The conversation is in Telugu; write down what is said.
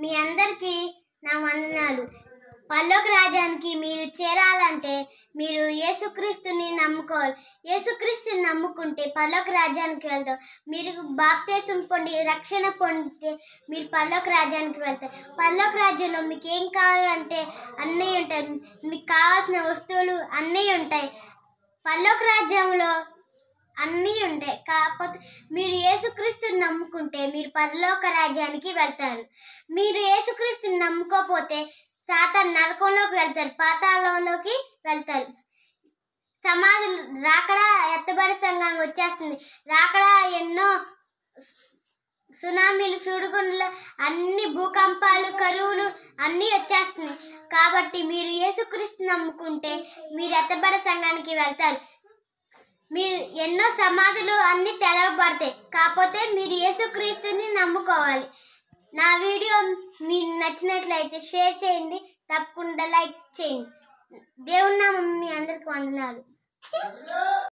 మీ అందరికీ నా వందనాలు పల్లోక రాజ్యానికి మీరు చేరాలంటే మీరు యేసుక్రీస్తుని నమ్ముకోవాలి యేసుక్రీస్తుని నమ్ముకుంటే పల్లోక రాజ్యానికి వెళ్తాం మీరు బాప్తేశం పొంది రక్షణ పొందితే మీరు పల్లోక రాజ్యానికి వెళ్తారు పల్లోక రాజ్యంలో మీకు ఏం కావాలంటే అన్నీ ఉంటాయి మీకు కావాల్సిన వస్తువులు అన్నీ ఉంటాయి పల్లోక రాజ్యంలో అన్నీ ఉంటాయి కాకపోతే మీరు యేసుక్రీస్తుని నమ్ముకుంటే మీరు పరలోక రాజ్యానికి వెళ్తారు మీరు యేసుక్రీస్తుని నమ్ముకోపోతే సాతాన్ నరకంలోకి వెళ్తారు పాతాళంలోకి వెళ్తారు సమాధులు రాకడా ఎత్తబడి సంఘం వచ్చేస్తుంది రాకడా ఎన్నో సునామీలు సూడుగుండ్లు అన్ని భూకంపాలు కరువులు అన్నీ వచ్చేస్తున్నాయి కాబట్టి మీరు యేసుక్రీస్తు నమ్ముకుంటే మీరు ఎత్తబడ సంఘానికి వెళ్తారు మీ ఎన్నో సమాధులు అన్నీ తెలవబడతాయి కాకపోతే మీరు యేసుక్రీస్తుని నమ్ముకోవాలి నా వీడియో మీకు నచ్చినట్లయితే షేర్ చేయండి తప్పకుండా లైక్ చేయండి దేవుని మీ అందరికి వందనాలు